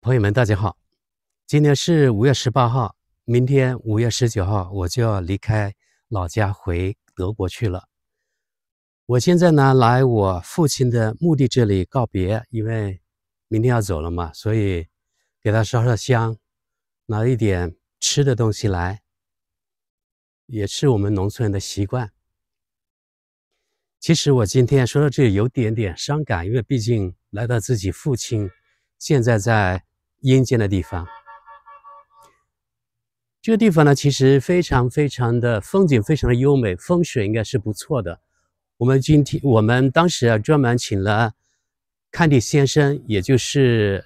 朋友们，大家好！今天是五月十八号，明天五月十九号，我就要离开老家回德国去了。我现在呢，来我父亲的墓地这里告别，因为明天要走了嘛，所以给他烧烧香，拿一点吃的东西来，也是我们农村人的习惯。其实我今天说到这里有点点伤感，因为毕竟来到自己父亲现在在。阴间的地方，这个地方呢，其实非常非常的风景非常的优美，风水应该是不错的。我们今天我们当时啊，专门请了看地先生，也就是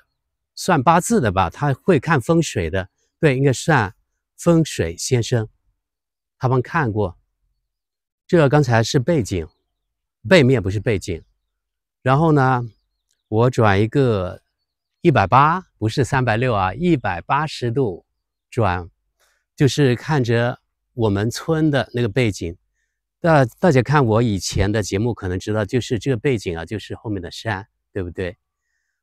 算八字的吧，他会看风水的，对，应该算风水先生。他帮看过，这个刚才是背景，背面不是背景。然后呢，我转一个一百八。不是三百六啊，一百八十度转，就是看着我们村的那个背景。大大家看我以前的节目，可能知道，就是这个背景啊，就是后面的山，对不对？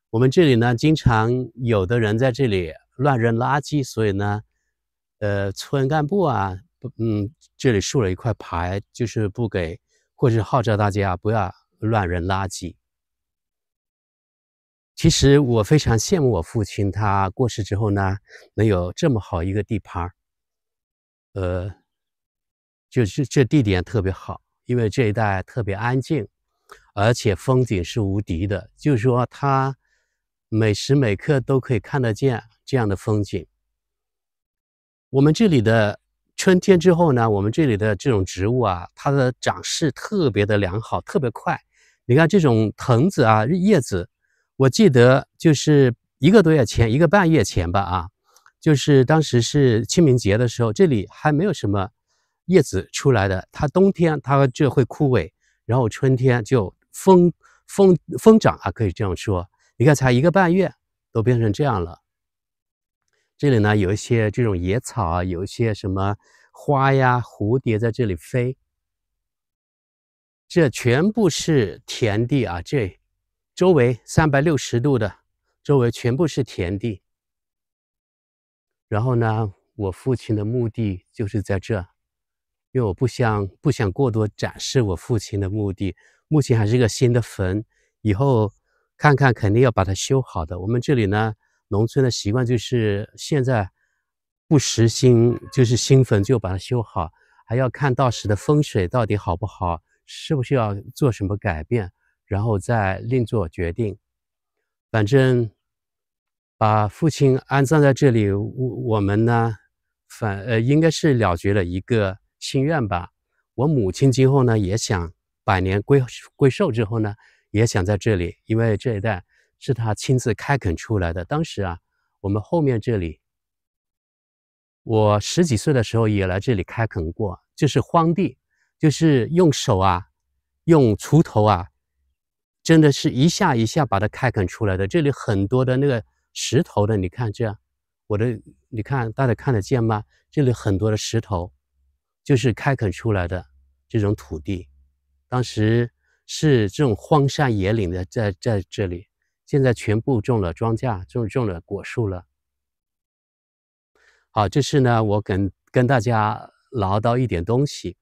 我们这里呢，经常有的人在这里乱扔垃圾，所以呢，呃，村干部啊，嗯，这里竖了一块牌，就是不给，或者号召大家不要乱扔垃圾。其实我非常羡慕我父亲，他过世之后呢，能有这么好一个地盘儿。呃，就是这地点特别好，因为这一带特别安静，而且风景是无敌的。就是说，他每时每刻都可以看得见这样的风景。我们这里的春天之后呢，我们这里的这种植物啊，它的长势特别的良好，特别快。你看这种藤子啊，叶子。我记得就是一个多月前，一个半月前吧，啊，就是当时是清明节的时候，这里还没有什么叶子出来的。它冬天它就会枯萎，然后春天就疯疯疯长啊，可以这样说。你看，才一个半月，都变成这样了。这里呢，有一些这种野草啊，有一些什么花呀，蝴蝶在这里飞。这全部是田地啊，这。周围三百六十度的，周围全部是田地。然后呢，我父亲的墓地就是在这，因为我不想不想过多展示我父亲的墓地。目前还是一个新的坟，以后看看肯定要把它修好的。我们这里呢，农村的习惯就是现在不实行，就是新坟就把它修好，还要看到时的风水到底好不好，是不是要做什么改变。然后再另做决定，反正把父亲安葬在这里，我我们呢，反呃应该是了结了一个心愿吧。我母亲今后呢也想百年归归寿之后呢，也想在这里，因为这一带是他亲自开垦出来的。当时啊，我们后面这里，我十几岁的时候也来这里开垦过，就是荒地，就是用手啊，用锄头啊。真的是一下一下把它开垦出来的，这里很多的那个石头的，你看这我的，你看大家看得见吗？这里很多的石头，就是开垦出来的这种土地，当时是这种荒山野岭的，在在这里，现在全部种了庄稼，种种了果树了。好，这是呢，我跟跟大家唠叨一点东西，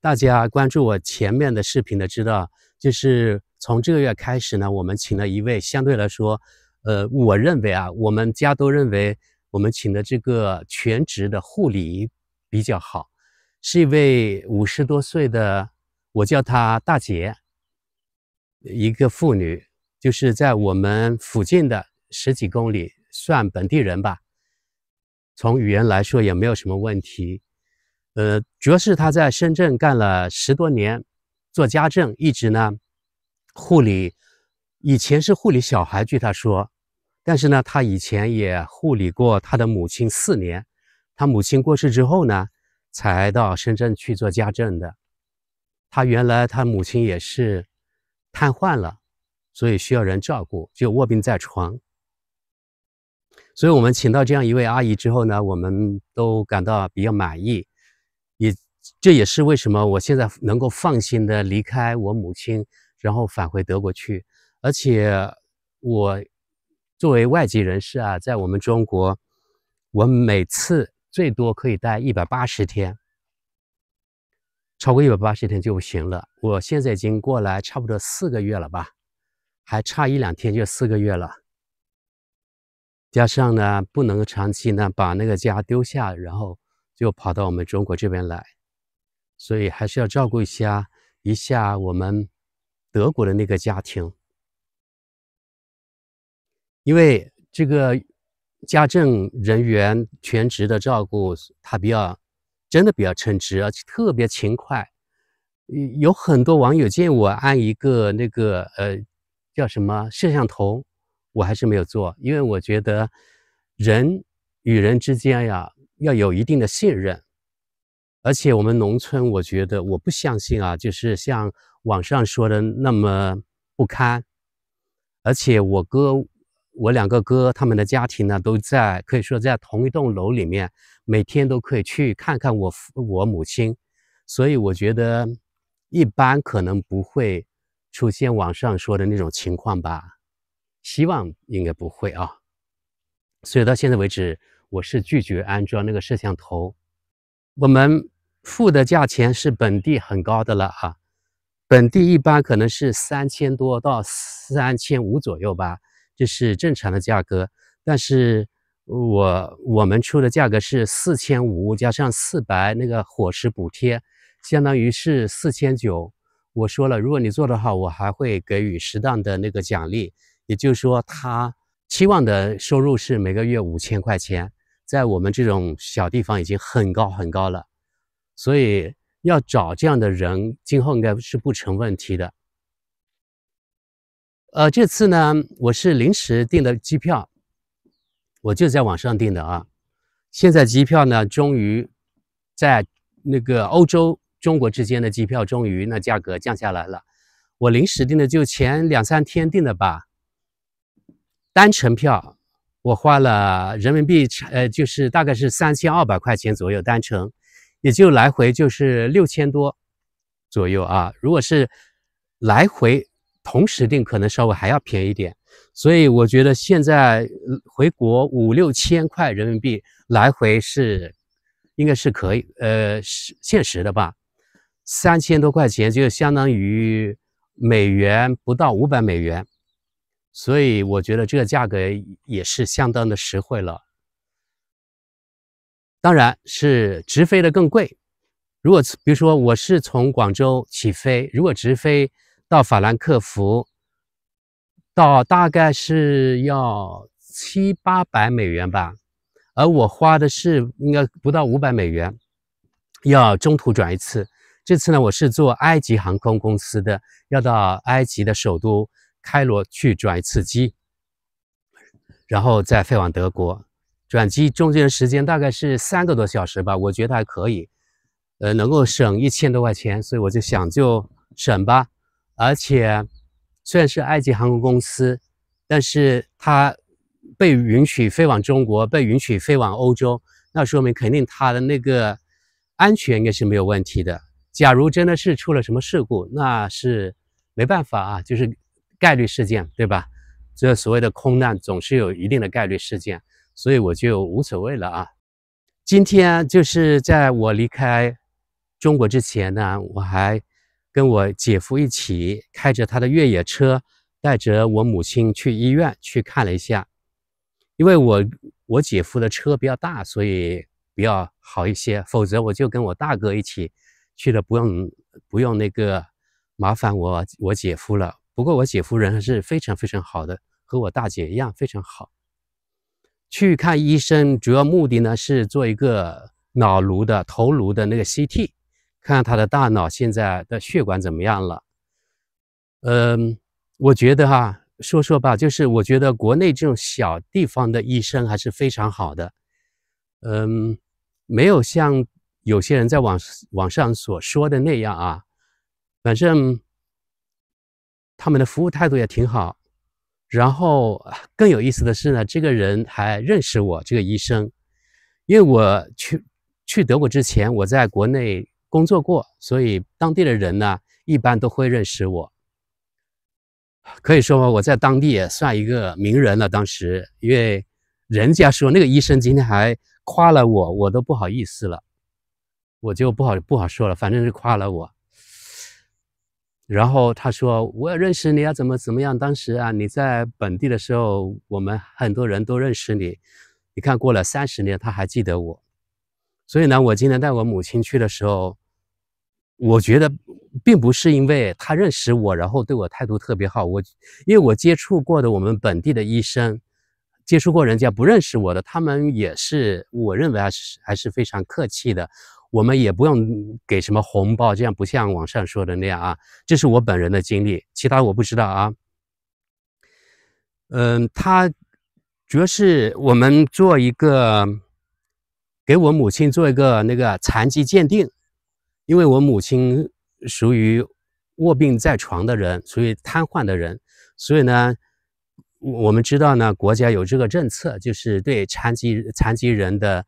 大家关注我前面的视频的知道。就是从这个月开始呢，我们请了一位相对来说，呃，我认为啊，我们家都认为我们请的这个全职的护理比较好，是一位五十多岁的，我叫她大姐，一个妇女，就是在我们附近的十几公里，算本地人吧，从语言来说也没有什么问题，呃，主要是她在深圳干了十多年。做家政一直呢护理，以前是护理小孩，据她说，但是呢，她以前也护理过她的母亲四年。她母亲过世之后呢，才到深圳去做家政的。她原来她母亲也是瘫痪了，所以需要人照顾，就卧病在床。所以我们请到这样一位阿姨之后呢，我们都感到比较满意。这也是为什么我现在能够放心的离开我母亲，然后返回德国去。而且，我作为外籍人士啊，在我们中国，我每次最多可以待一百八十天，超过一百八十天就不行了。我现在已经过来差不多四个月了吧，还差一两天就四个月了。加上呢，不能长期呢把那个家丢下，然后就跑到我们中国这边来。所以还是要照顾一下一下我们德国的那个家庭，因为这个家政人员全职的照顾，他比较真的比较称职，而且特别勤快。有很多网友建议我安一个那个呃叫什么摄像头，我还是没有做，因为我觉得人与人之间呀要有一定的信任。而且我们农村，我觉得我不相信啊，就是像网上说的那么不堪。而且我哥，我两个哥他们的家庭呢，都在可以说在同一栋楼里面，每天都可以去看看我父我母亲，所以我觉得一般可能不会出现网上说的那种情况吧。希望应该不会啊。所以到现在为止，我是拒绝安装那个摄像头。我们付的价钱是本地很高的了啊，本地一般可能是三千多到三千五左右吧，这是正常的价格。但是我我们出的价格是四千五加上四百那个伙食补贴，相当于是四千九。我说了，如果你做的话，我还会给予适当的那个奖励。也就是说，他期望的收入是每个月五千块钱。在我们这种小地方已经很高很高了，所以要找这样的人，今后应该是不成问题的。呃，这次呢，我是临时订的机票，我就在网上订的啊。现在机票呢，终于在那个欧洲中国之间的机票终于那价格降下来了。我临时订的，就前两三天订的吧，单程票。我花了人民币，呃，就是大概是三千二百块钱左右单程，也就来回就是六千多左右啊。如果是来回同时订，可能稍微还要便宜点。所以我觉得现在回国五六千块人民币来回是应该是可以，呃，是现实的吧？三千多块钱就相当于美元不到五百美元。所以我觉得这个价格也是相当的实惠了。当然是直飞的更贵。如果比如说我是从广州起飞，如果直飞到法兰克福，到大概是要七八百美元吧，而我花的是应该不到五百美元，要中途转一次。这次呢，我是坐埃及航空公司的，要到埃及的首都。开罗去转一次机，然后再飞往德国，转机中间时间大概是三个多小时吧，我觉得还可以，呃，能够省一千多块钱，所以我就想就省吧。而且虽然是埃及航空公司，但是它被允许飞往中国，被允许飞往欧洲，那说明肯定它的那个安全应该是没有问题的。假如真的是出了什么事故，那是没办法啊，就是。概率事件，对吧？这所谓的空难总是有一定的概率事件，所以我就无所谓了啊。今天就是在我离开中国之前呢，我还跟我姐夫一起开着他的越野车，带着我母亲去医院去看了一下。因为我我姐夫的车比较大，所以比较好一些。否则我就跟我大哥一起去了，不用不用那个麻烦我我姐夫了。不过我姐夫人还是非常非常好的，和我大姐一样非常好。去看医生主要目的呢是做一个脑颅的头颅的那个 CT，看看他的大脑现在的血管怎么样了。嗯，我觉得哈，说说吧，就是我觉得国内这种小地方的医生还是非常好的。嗯，没有像有些人在网网上所说的那样啊，反正。他们的服务态度也挺好，然后更有意思的是呢，这个人还认识我这个医生，因为我去去德国之前我在国内工作过，所以当地的人呢一般都会认识我。可以说我在当地也算一个名人了。当时因为人家说那个医生今天还夸了我，我都不好意思了，我就不好不好说了，反正是夸了我。然后他说：“我认识你啊，怎么怎么样？当时啊，你在本地的时候，我们很多人都认识你。你看过了三十年，他还记得我。所以呢，我今天带我母亲去的时候，我觉得并不是因为他认识我，然后对我态度特别好。我因为我接触过的我们本地的医生，接触过人家不认识我的，他们也是，我认为还是还是非常客气的。”我们也不用给什么红包，这样不像网上说的那样啊。这是我本人的经历，其他我不知道啊。嗯，他主要是我们做一个，给我母亲做一个那个残疾鉴定，因为我母亲属于卧病在床的人，属于瘫痪的人，所以呢，我们知道呢，国家有这个政策，就是对残疾残疾人的。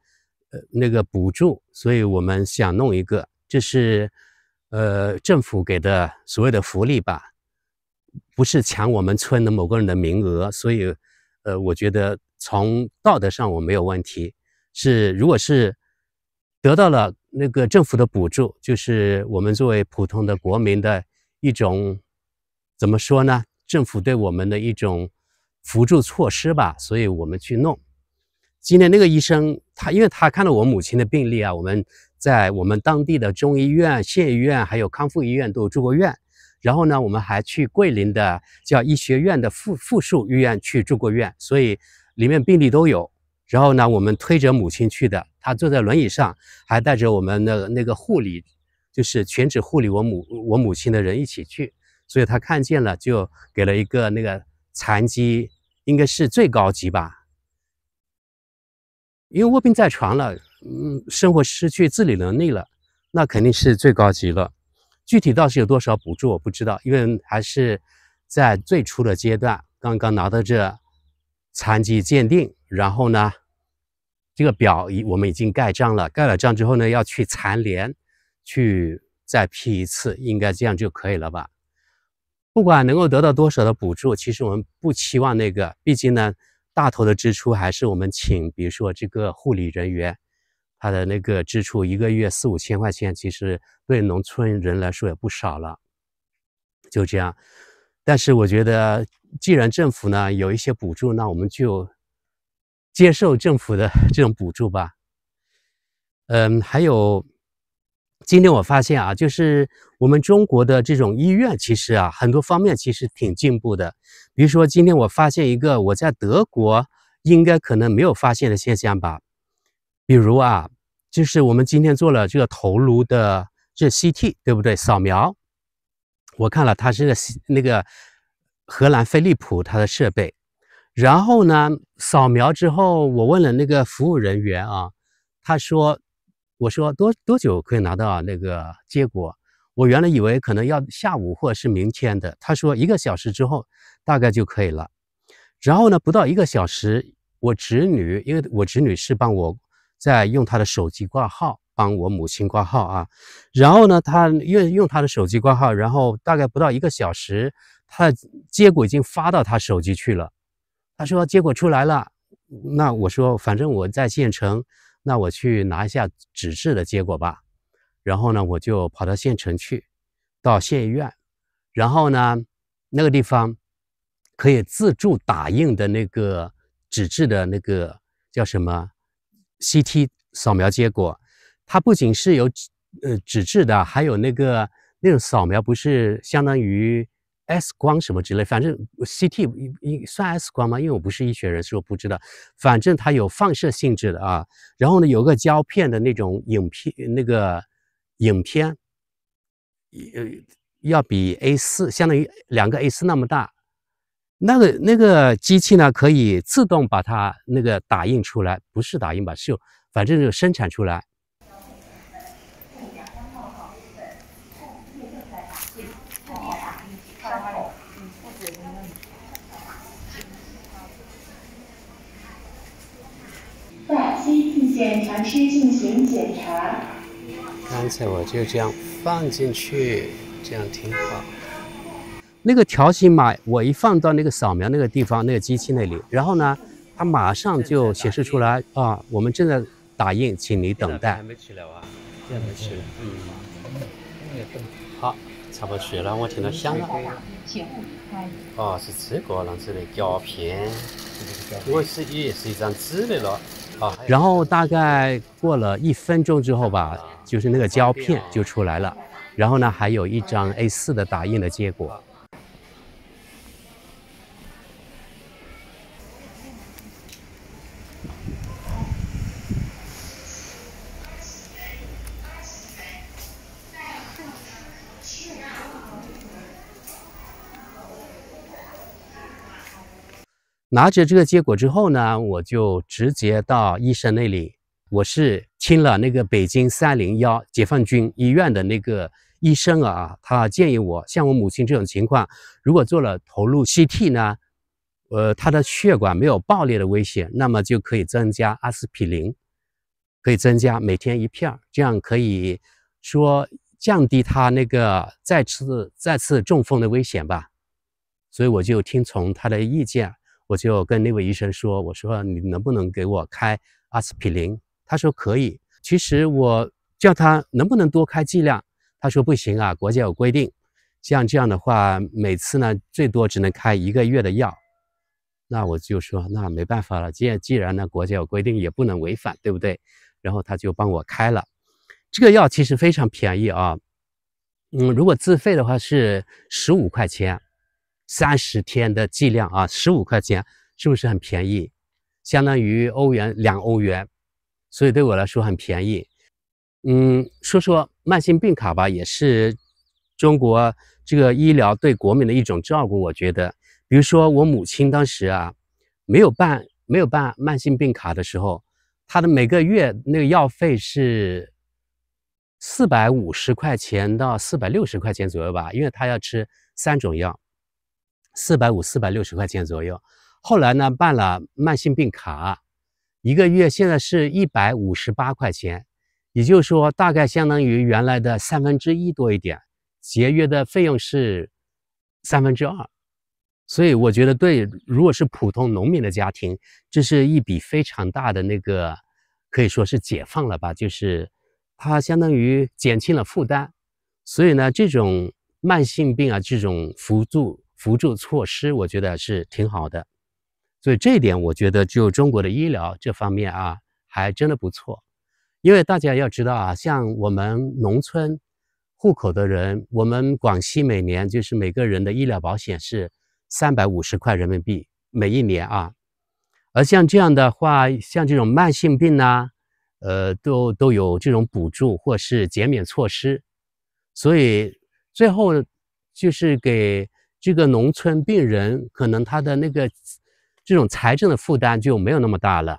呃，那个补助，所以我们想弄一个，就是，呃，政府给的所谓的福利吧，不是抢我们村的某个人的名额，所以，呃，我觉得从道德上我没有问题，是如果是得到了那个政府的补助，就是我们作为普通的国民的一种怎么说呢？政府对我们的一种辅助措施吧，所以我们去弄。今天那个医生。他，因为他看了我母亲的病例啊，我们在我们当地的中医院、县医院，还有康复医院都有住过院，然后呢，我们还去桂林的叫医学院的附附属医院去住过院，所以里面病例都有。然后呢，我们推着母亲去的，她坐在轮椅上，还带着我们的那个护理，就是全职护理我母我母亲的人一起去，所以她看见了，就给了一个那个残疾，应该是最高级吧。因为卧病在床了，嗯，生活失去自理能力了，那肯定是最高级了。具体到是有多少补助我不知道，因为还是在最初的阶段，刚刚拿到这残疾鉴定，然后呢，这个表已我们已经盖章了，盖了章之后呢，要去残联去再批一次，应该这样就可以了吧？不管能够得到多少的补助，其实我们不期望那个，毕竟呢。大头的支出还是我们请，比如说这个护理人员，他的那个支出一个月四五千块钱，其实对农村人来说也不少了。就这样，但是我觉得，既然政府呢有一些补助，那我们就接受政府的 这种补助吧。嗯，还有。今天我发现啊，就是我们中国的这种医院，其实啊，很多方面其实挺进步的。比如说，今天我发现一个我在德国应该可能没有发现的现象吧，比如啊，就是我们今天做了这个头颅的这 CT，对不对？扫描，我看了，它是那个荷兰飞利浦它的设备。然后呢，扫描之后，我问了那个服务人员啊，他说。我说多多久可以拿到那个结果？我原来以为可能要下午或者是明天的。他说一个小时之后，大概就可以了。然后呢，不到一个小时，我侄女，因为我侄女是帮我，在用她的手机挂号，帮我母亲挂号啊。然后呢，她用用她的手机挂号，然后大概不到一个小时，她结果已经发到她手机去了。她说结果出来了。那我说，反正我在县城。那我去拿一下纸质的结果吧，然后呢，我就跑到县城去，到县医院，然后呢，那个地方可以自助打印的那个纸质的那个叫什么 CT 扫描结果，它不仅是有纸呃纸质的，还有那个那种扫描不是相当于。X 光什么之类，反正 CT 一算 X 光吗？因为我不是医学人，我不知道。反正它有放射性质的啊。然后呢，有个胶片的那种影片，那个影片，呃，要比 A 四相当于两个 A 四那么大。那个那个机器呢，可以自动把它那个打印出来，不是打印吧，是反正就生产出来。检查师进行检查。刚才我就这样放进去，这样挺好。那个条形码，我一放到那个扫描那个地方，那个机器那里，然后呢，它马上就显示出来啊。我们正在打印，请你等待。还没起来哇？还没起来。嗯。好，差不多去了。我听到响了。请勿离开。哦，是这个，那这里胶片。我是也是一张纸的了。然后大概过了一分钟之后吧，就是那个胶片就出来了，然后呢，还有一张 A4 的打印的结果。拿着这个结果之后呢，我就直接到医生那里。我是听了那个北京三零幺解放军医院的那个医生啊，他建议我像我母亲这种情况，如果做了头颅 CT 呢，呃，他的血管没有爆裂的危险，那么就可以增加阿司匹林，可以增加每天一片儿，这样可以说降低他那个再次再次中风的危险吧。所以我就听从他的意见。我就跟那位医生说：“我说你能不能给我开阿司匹林？”他说：“可以。”其实我叫他能不能多开剂量，他说：“不行啊，国家有规定，像这样的话，每次呢最多只能开一个月的药。”那我就说：“那没办法了，既然既然呢，国家有规定，也不能违反，对不对？”然后他就帮我开了。这个药其实非常便宜啊，嗯，如果自费的话是十五块钱。三十天的剂量啊，十五块钱是不是很便宜？相当于欧元两欧元，所以对我来说很便宜。嗯，说说慢性病卡吧，也是中国这个医疗对国民的一种照顾。我觉得，比如说我母亲当时啊，没有办没有办慢性病卡的时候，她的每个月那个药费是四百五十块钱到四百六十块钱左右吧，因为她要吃三种药。四百五、四百六十块钱左右。后来呢，办了慢性病卡，一个月现在是一百五十八块钱，也就是说，大概相当于原来的三分之一多一点，节约的费用是三分之二。所以我觉得，对，如果是普通农民的家庭，这是一笔非常大的那个，可以说是解放了吧，就是它相当于减轻了负担。所以呢，这种慢性病啊，这种辅助。辅助措施，我觉得是挺好的，所以这一点我觉得就中国的医疗这方面啊，还真的不错。因为大家要知道啊，像我们农村户口的人，我们广西每年就是每个人的医疗保险是三百五十块人民币每一年啊。而像这样的话，像这种慢性病呢，呃，都都有这种补助或是减免措施，所以最后就是给。这个农村病人可能他的那个这种财政的负担就没有那么大了，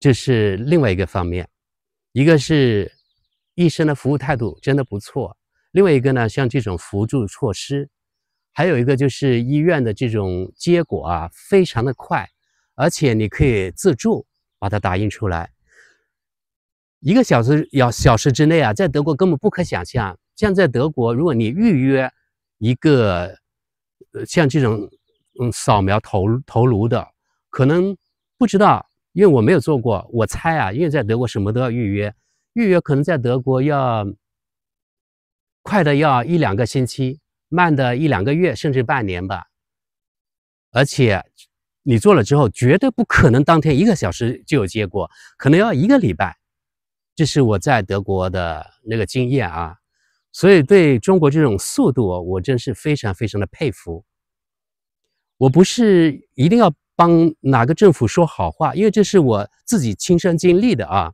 这是另外一个方面。一个是医生的服务态度真的不错，另外一个呢，像这种辅助措施，还有一个就是医院的这种结果啊，非常的快，而且你可以自助把它打印出来，一个小时要小时之内啊，在德国根本不可想象。像在德国，如果你预约。一个呃，像这种嗯，扫描头头颅的，可能不知道，因为我没有做过。我猜啊，因为在德国什么都要预约，预约可能在德国要快的要一两个星期，慢的一两个月，甚至半年吧。而且你做了之后，绝对不可能当天一个小时就有结果，可能要一个礼拜。这是我在德国的那个经验啊。所以，对中国这种速度，我真是非常非常的佩服。我不是一定要帮哪个政府说好话，因为这是我自己亲身经历的啊。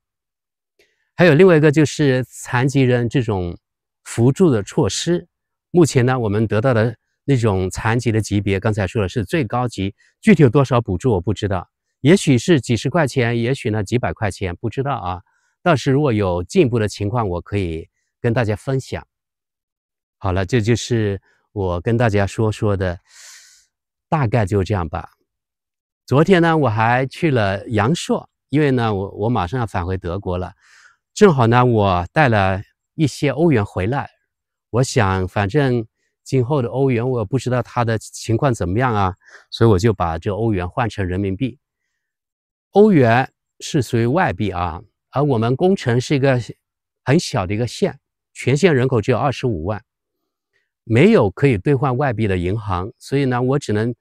还有另外一个就是残疾人这种扶助的措施，目前呢，我们得到的那种残疾的级别，刚才说的是最高级，具体有多少补助我不知道，也许是几十块钱，也许呢几百块钱，不知道啊。到时如果有进步的情况，我可以跟大家分享。好了，这就是我跟大家说说的，大概就这样吧。昨天呢，我还去了阳朔，因为呢，我我马上要返回德国了，正好呢，我带了一些欧元回来。我想，反正今后的欧元，我不知道它的情况怎么样啊，所以我就把这欧元换成人民币。欧元是属于外币啊，而我们工程是一个很小的一个县，全县人口只有二十五万。没有可以兑换外币的银行，所以呢，我只能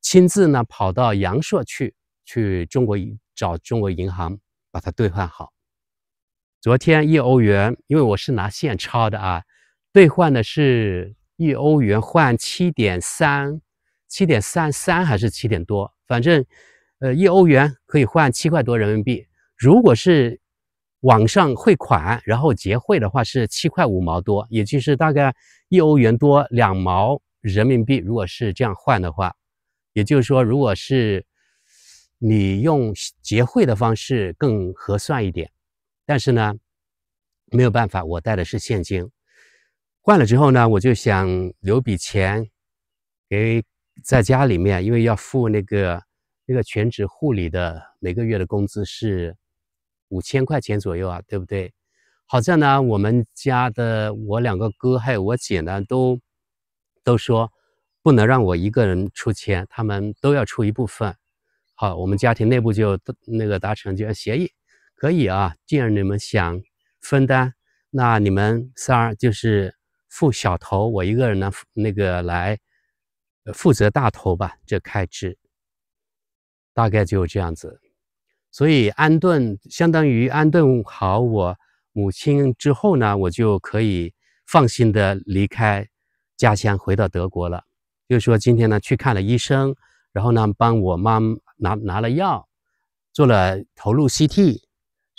亲自呢跑到阳朔去，去中国找中国银行把它兑换好。昨天一欧元，因为我是拿现钞的啊，兑换的是一欧元换七点三，七点三三还是七点多，反正呃一欧元可以换七块多人民币。如果是网上汇款，然后结汇的话是七块五毛多，也就是大概。一欧元多两毛人民币，如果是这样换的话，也就是说，如果是你用结汇的方式更合算一点。但是呢，没有办法，我带的是现金。换了之后呢，我就想留笔钱给在家里面，因为要付那个那个全职护理的每个月的工资是五千块钱左右啊，对不对？好在呢，我们家的我两个哥还有我姐呢，都都说不能让我一个人出钱，他们都要出一部分。好，我们家庭内部就那个达成就协议，可以啊。既然你们想分担，那你们仨就是付小头，我一个人呢那个来负责大头吧，这开支大概就这样子。所以安顿相当于安顿好我。母亲之后呢，我就可以放心的离开家乡，回到德国了。就是说今天呢，去看了医生，然后呢，帮我妈拿拿了药，做了头颅 CT，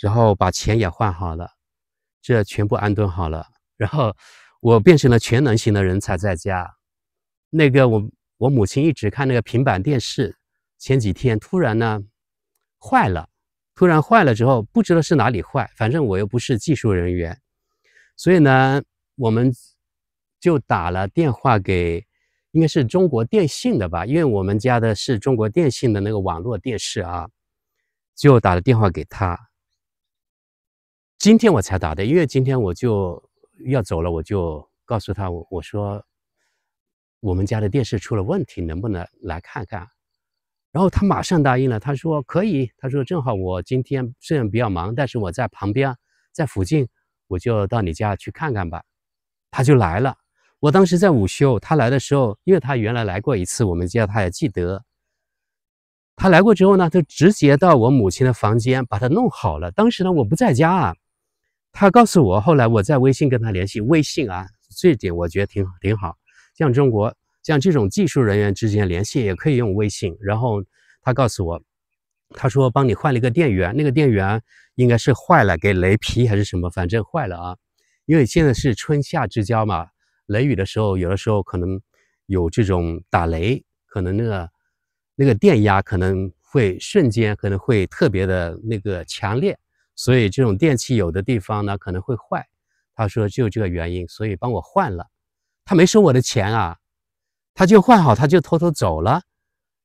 然后把钱也换好了，这全部安顿好了。然后我变成了全能型的人才，在家。那个我我母亲一直看那个平板电视，前几天突然呢坏了。突然坏了之后，不知道是哪里坏，反正我又不是技术人员，所以呢，我们就打了电话给，应该是中国电信的吧，因为我们家的是中国电信的那个网络电视啊，就打了电话给他。今天我才打的，因为今天我就要走了，我就告诉他我我说，我们家的电视出了问题，能不能来看看？然后他马上答应了，他说可以。他说正好我今天虽然比较忙，但是我在旁边，在附近，我就到你家去看看吧。他就来了。我当时在午休，他来的时候，因为他原来来过一次，我们家他也记得。他来过之后呢，就直接到我母亲的房间，把他弄好了。当时呢，我不在家啊。他告诉我，后来我在微信跟他联系。微信啊，这点我觉得挺挺好像中国。像这种技术人员之间联系也可以用微信。然后他告诉我，他说帮你换了一个电源，那个电源应该是坏了，给雷劈还是什么，反正坏了啊。因为现在是春夏之交嘛，雷雨的时候，有的时候可能有这种打雷，可能那个那个电压可能会瞬间可能会特别的那个强烈，所以这种电器有的地方呢可能会坏。他说就这个原因，所以帮我换了。他没收我的钱啊。他就换好，他就偷偷走了。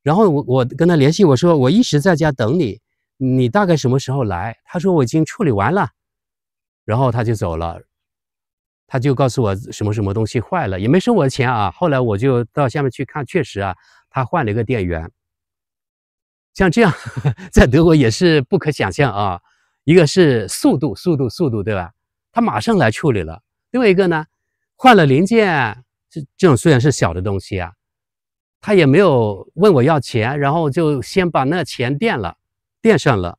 然后我我跟他联系，我说我一直在家等你，你大概什么时候来？他说我已经处理完了。然后他就走了，他就告诉我什么什么东西坏了，也没收我的钱啊。后来我就到下面去看，确实啊，他换了一个电源。像这样 在德国也是不可想象啊。一个是速度，速度，速度，对吧？他马上来处理了。另外一个呢，换了零件。这种虽然是小的东西啊，他也没有问我要钱，然后就先把那钱垫了，垫上了。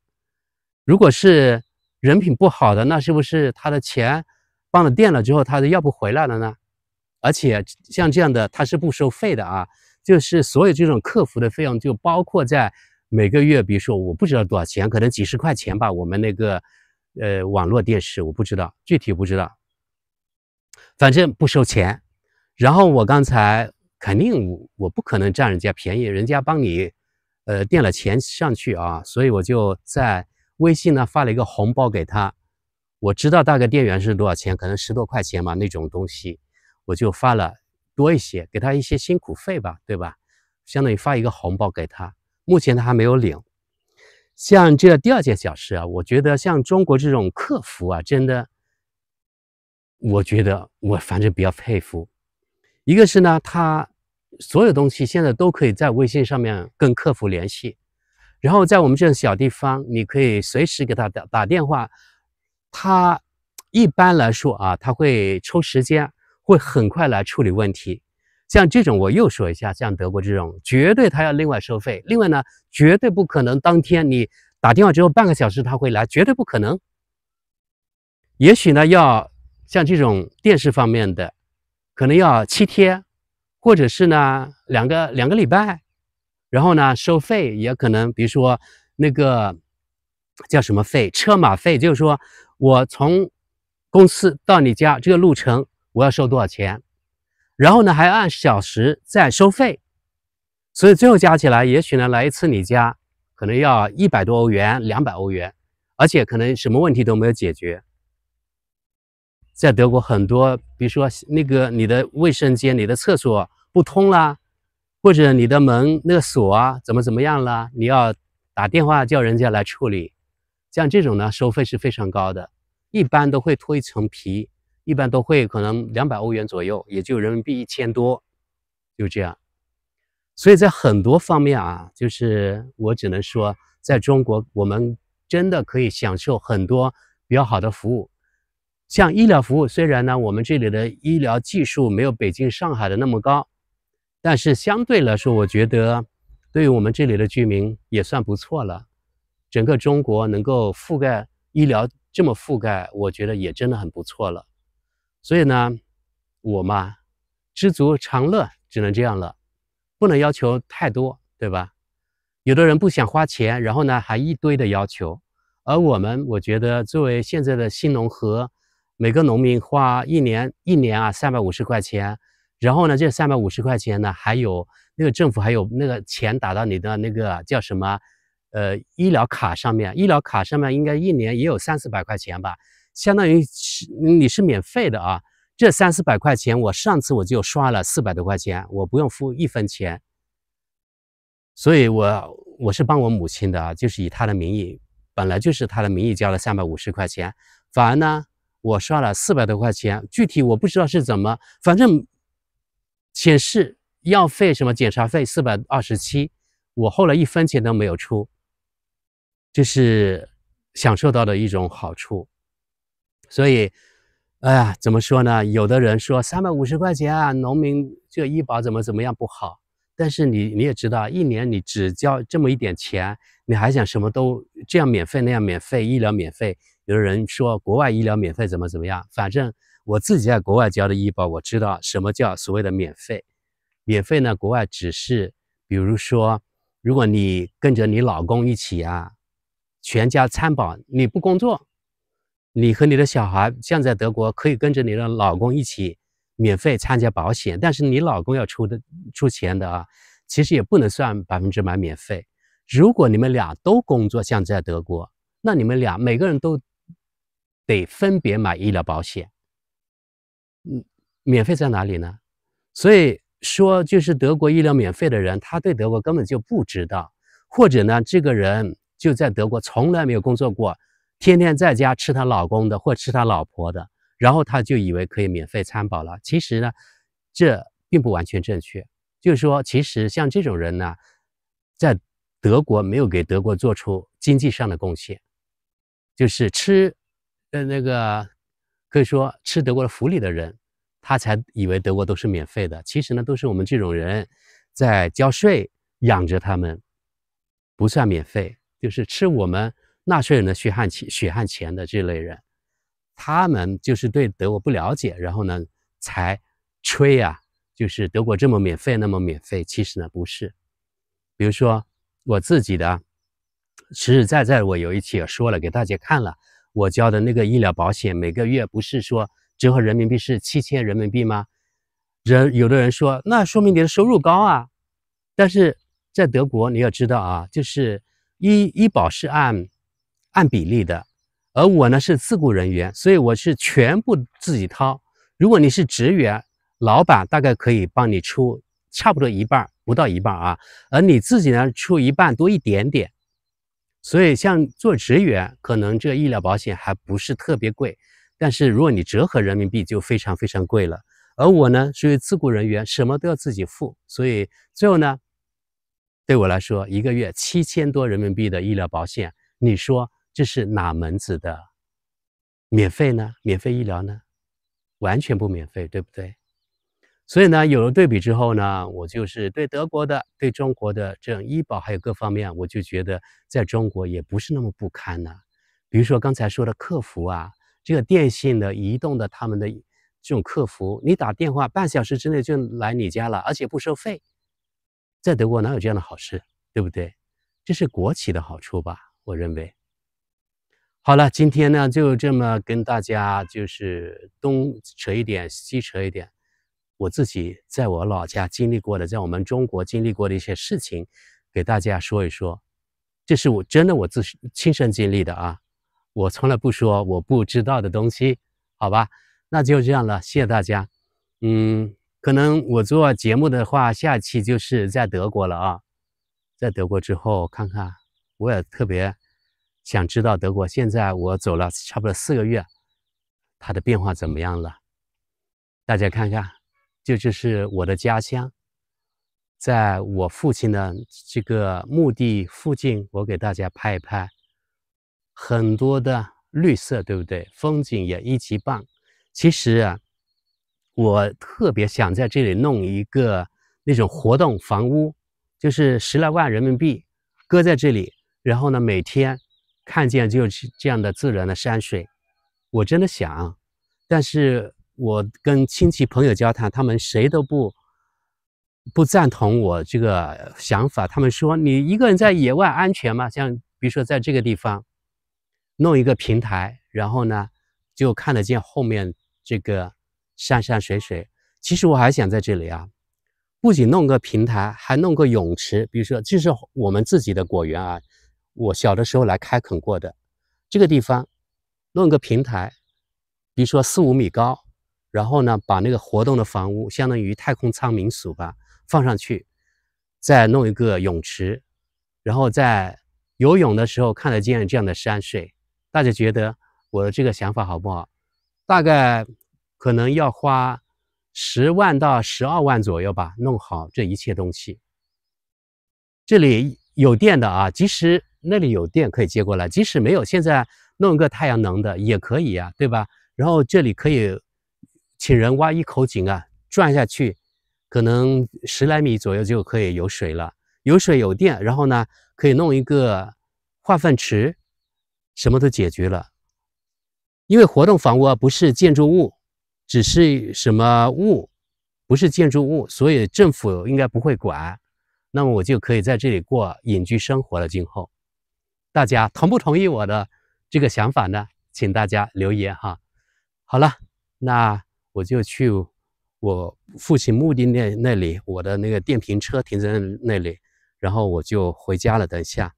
如果是人品不好的，那是不是他的钱帮了垫了之后，他就要不回来了呢？而且像这样的他是不收费的啊，就是所有这种客服的费用就包括在每个月，比如说我不知道多少钱，可能几十块钱吧。我们那个呃网络电视我不知道具体不知道，反正不收钱。然后我刚才肯定我不可能占人家便宜，人家帮你，呃垫了钱上去啊，所以我就在微信呢发了一个红包给他。我知道大概店员是多少钱，可能十多块钱嘛那种东西，我就发了多一些，给他一些辛苦费吧，对吧？相当于发一个红包给他。目前他还没有领。像这第二件小事啊，我觉得像中国这种客服啊，真的，我觉得我反正比较佩服。一个是呢，他所有东西现在都可以在微信上面跟客服联系，然后在我们这种小地方，你可以随时给他打打电话，他一般来说啊，他会抽时间，会很快来处理问题。像这种我又说一下，像德国这种，绝对他要另外收费。另外呢，绝对不可能当天你打电话之后半个小时他会来，绝对不可能。也许呢，要像这种电视方面的。可能要七天，或者是呢两个两个礼拜，然后呢收费也可能，比如说那个叫什么费，车马费，就是说我从公司到你家这个路程，我要收多少钱？然后呢还按小时再收费，所以最后加起来，也许呢来一次你家可能要一百多欧元、两百欧元，而且可能什么问题都没有解决。在德国，很多，比如说那个你的卫生间、你的厕所不通啦，或者你的门那个锁啊，怎么怎么样啦，你要打电话叫人家来处理，像这种呢，收费是非常高的，一般都会脱一层皮，一般都会可能两百欧元左右，也就人民币一千多，就这样。所以在很多方面啊，就是我只能说，在中国，我们真的可以享受很多比较好的服务。像医疗服务，虽然呢，我们这里的医疗技术没有北京、上海的那么高，但是相对来说，我觉得对于我们这里的居民也算不错了。整个中国能够覆盖医疗这么覆盖，我觉得也真的很不错了。所以呢，我嘛，知足常乐，只能这样了，不能要求太多，对吧？有的人不想花钱，然后呢，还一堆的要求。而我们，我觉得作为现在的新农合，每个农民花一年一年啊三百五十块钱，然后呢，这三百五十块钱呢，还有那个政府还有那个钱打到你的那个叫什么，呃，医疗卡上面，医疗卡上面应该一年也有三四百块钱吧，相当于是你是免费的啊。这三四百块钱，我上次我就刷了四百多块钱，我不用付一分钱。所以，我我是帮我母亲的啊，就是以她的名义，本来就是她的名义交了三百五十块钱，反而呢。我刷了四百多块钱，具体我不知道是怎么，反正显示药费什么检查费四百二十七，我后来一分钱都没有出，就是享受到的一种好处。所以，哎呀，怎么说呢？有的人说三百五十块钱啊，农民这医保怎么怎么样不好？但是你你也知道，一年你只交这么一点钱，你还想什么都这样免费那样免费，医疗免费？有人说国外医疗免费怎么怎么样？反正我自己在国外交的医保，我知道什么叫所谓的免费。免费呢？国外只是，比如说，如果你跟着你老公一起啊，全家参保，你不工作，你和你的小孩像在德国可以跟着你的老公一起免费参加保险，但是你老公要出的出钱的啊，其实也不能算百分之百免费。如果你们俩都工作，像在德国，那你们俩每个人都。得分别买医疗保险，嗯，免费在哪里呢？所以说，就是德国医疗免费的人，他对德国根本就不知道，或者呢，这个人就在德国从来没有工作过，天天在家吃他老公的或吃他老婆的，然后他就以为可以免费参保了。其实呢，这并不完全正确。就是说，其实像这种人呢，在德国没有给德国做出经济上的贡献，就是吃。呃，那个可以说吃德国的福利的人，他才以为德国都是免费的。其实呢，都是我们这种人在交税养着他们，不算免费，就是吃我们纳税人的血汗钱血汗钱的这类人，他们就是对德国不了解，然后呢才吹呀，就是德国这么免费那么免费。其实呢不是，比如说我自己的，实实在在我有一期也说了给大家看了。我交的那个医疗保险，每个月不是说折合人民币是七千人民币吗？人有的人说，那说明你的收入高啊。但是在德国你要知道啊，就是医医保是按按比例的，而我呢是自雇人员，所以我是全部自己掏。如果你是职员，老板大概可以帮你出差不多一半，不到一半啊，而你自己呢出一半多一点点。所以，像做职员，可能这个医疗保险还不是特别贵，但是如果你折合人民币，就非常非常贵了。而我呢，属于自雇人员，什么都要自己付，所以最后呢，对我来说，一个月七千多人民币的医疗保险，你说这是哪门子的免费呢？免费医疗呢？完全不免费，对不对？所以呢，有了对比之后呢，我就是对德国的、对中国的这种医保还有各方面，我就觉得在中国也不是那么不堪呢。比如说刚才说的客服啊，这个电信的、移动的他们的这种客服，你打电话半小时之内就来你家了，而且不收费，在德国哪有这样的好事，对不对？这是国企的好处吧？我认为。好了，今天呢就这么跟大家就是东扯一点，西扯一点。我自己在我老家经历过的，在我们中国经历过的一些事情，给大家说一说，这是我真的我自亲身经历的啊！我从来不说我不知道的东西，好吧？那就这样了，谢谢大家。嗯，可能我做节目的话，下期就是在德国了啊，在德国之后看看，我也特别想知道德国现在我走了差不多四个月，它的变化怎么样了？大家看看。这就是我的家乡，在我父亲的这个墓地附近，我给大家拍一拍，很多的绿色，对不对？风景也一级棒。其实啊，我特别想在这里弄一个那种活动房屋，就是十来万人民币搁在这里，然后呢，每天看见就是这样的自然的山水，我真的想，但是。我跟亲戚朋友交谈，他们谁都不不赞同我这个想法。他们说：“你一个人在野外安全吗？像比如说，在这个地方弄一个平台，然后呢，就看得见后面这个山山水水。其实我还想在这里啊，不仅弄个平台，还弄个泳池。比如说，这是我们自己的果园啊，我小的时候来开垦过的这个地方，弄个平台，比如说四五米高。”然后呢，把那个活动的房屋，相当于太空舱民宿吧，放上去，再弄一个泳池，然后在游泳的时候看得见这样的山水。大家觉得我的这个想法好不好？大概可能要花十万到十二万左右吧，弄好这一切东西。这里有电的啊，即使那里有电可以接过来，即使没有，现在弄一个太阳能的也可以啊，对吧？然后这里可以。请人挖一口井啊，转下去，可能十来米左右就可以有水了。有水有电，然后呢，可以弄一个化粪池，什么都解决了。因为活动房屋啊，不是建筑物，只是什么物，不是建筑物，所以政府应该不会管。那么我就可以在这里过隐居生活了。今后大家同不同意我的这个想法呢？请大家留言哈。好了，那。我就去我父亲墓地那那里，我的那个电瓶车停在那里，然后我就回家了。等一下，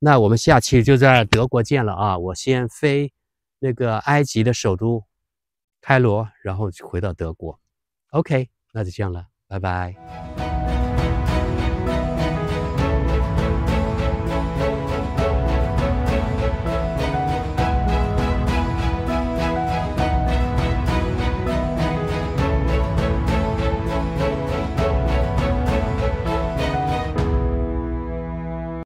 那我们下期就在德国见了啊！我先飞那个埃及的首都开罗，然后回到德国。OK，那就这样了，拜拜。